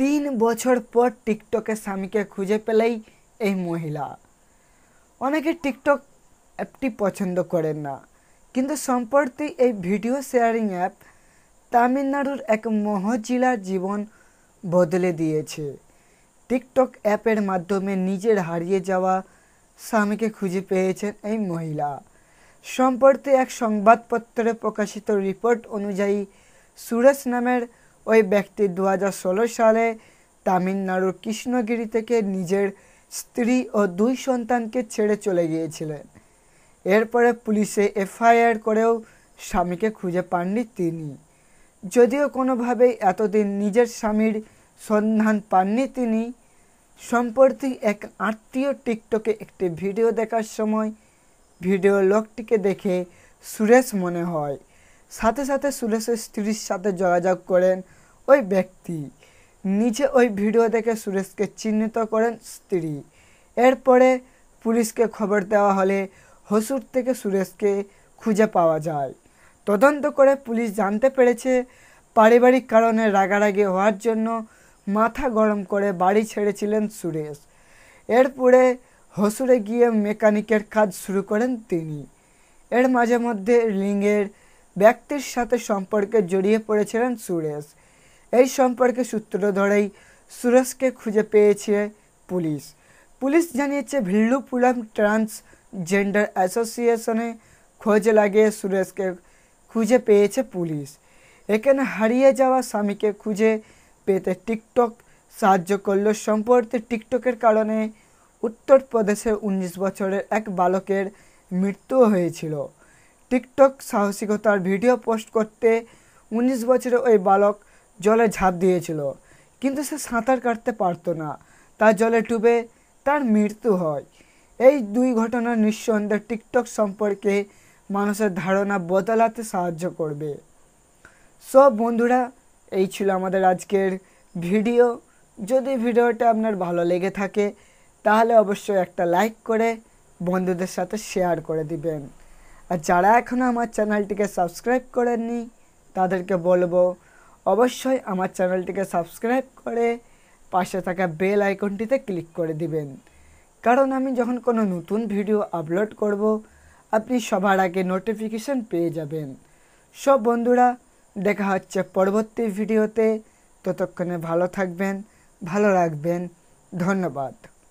তিন বছর পর টিকটকে স্বামীকে খুঁজে পেলেই এই মহিলা অনেকে টিকটক অ্যাপটি পছন্দ করেন না কিন্তু সম্প্রতি এই ভিডিও শেয়ারিং অ্যাপ তামিলনাড়ুর এক মহজিলার জীবন বদলে দিয়েছে টিকটক অ্যাপের মাধ্যমে নিজের হারিয়ে যাওয়া স্বামীকে খুঁজে পেয়েছেন এই মহিলা সম্প্রতি এক সংবাদপত্রে প্রকাশিত রিপোর্ট অনুযায়ী সুরেশ নামের ওই ব্যক্তি দু সালে তামিলনাড়ুর কৃষ্ণগিরি থেকে নিজের স্ত্রী ও দুই সন্তানকে ছেড়ে চলে গিয়েছিলেন এরপরে পুলিশে এফআইআর করেও স্বামীকে খুঁজে পাননি তিনি যদিও কোনোভাবেই এতদিন নিজের স্বামীর সন্ধান পাননি তিনি সম্প্রতি এক আত্মীয় টিকটকে একটি ভিডিও দেখার সময় ভিডিও লোকটিকে দেখে সুরেশ মনে হয় সাথে সাথে সুরেশের স্ত্রীর সাথে যোগাযোগ করেন ওই ব্যক্তি নিজে ওই ভিডিও দেখে সুরেশকে চিহ্নিত করেন স্ত্রী এরপরে পুলিশকে খবর দেওয়া হলে হসুর থেকে সুরেশকে খুঁজে পাওয়া যায় তদন্ত করে পুলিশ জানতে পেরেছে পারিবারিক কারণে রাগারাগি হওয়ার জন্য মাথা গরম করে বাড়ি ছেড়েছিলেন সুরেশ এরপরে হসুরে গিয়ে মেকানিকের কাজ শুরু করেন তিনি এর মাঝে মধ্যে লিঙ্গের ব্যক্তির সাথে সম্পর্কে জড়িয়ে পড়েছিলেন সুরেশ এই সম্পর্কে সূত্র ধরেই সুরেশকে খুঁজে পেয়েছে পুলিশ পুলিশ জানিয়েছে ভিল্লুপুলাম ট্রান্সজেন্ডার অ্যাসোসিয়েশনে খোঁজ লাগিয়ে সুরেশকে খুঁজে পেয়েছে পুলিশ এখানে হারিয়ে যাওয়া স্বামীকে খুঁজে পেতে টিকটক সাহায্য করল সম্পর্কে টিকটকের কারণে উত্তরপ্রদেশে উনিশ বছরের এক বালকের মৃত্যু হয়েছিল টিকটক সাহসিকতার ভিডিও পোস্ট করতে উনিশ বছরের ওই বালক জলে ঝাঁপ দিয়েছিল কিন্তু সে সাঁতার কাটতে পারত না তার জলে ডুবে তার মৃত্যু হয় এই দুই ঘটনা নিঃসন্দেহে টিকটক সম্পর্কে মানুষের ধারণা বদলাতে সাহায্য করবে সব বন্ধুরা এই ছিল আমাদের আজকের ভিডিও যদি ভিডিওটা আপনার ভালো লেগে থাকে তাহলে অবশ্যই একটা লাইক করে বন্ধুদের সাথে শেয়ার করে দিবেন আর যারা এখনও আমার চ্যানেলটিকে সাবস্ক্রাইব করেননি তাদেরকে বলবো অবশ্যই আমার চ্যানেলটিকে সাবস্ক্রাইব করে পাশে থাকা বেল আইকনটিতে ক্লিক করে দিবেন কারণ আমি যখন কোনো নতুন ভিডিও আপলোড করব আপনি সবার আগে নোটিফিকেশান পেয়ে যাবেন সব বন্ধুরা দেখা হচ্ছে পরবর্তী ভিডিওতে ততক্ষণে ভালো থাকবেন ভালো রাখবেন ধন্যবাদ